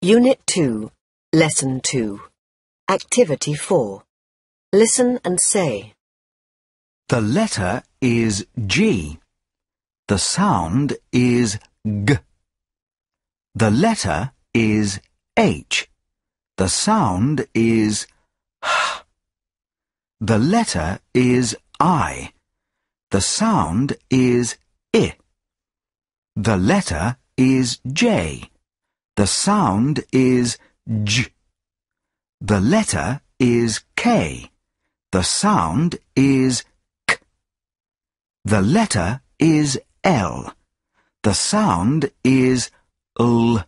Unit 2, Lesson 2, Activity 4. Listen and say. The letter is G. The sound is G. The letter is H. The sound is H. The letter is I. The sound is I. The letter is J. The sound is j. The letter is k. The sound is k. The letter is l. The sound is l.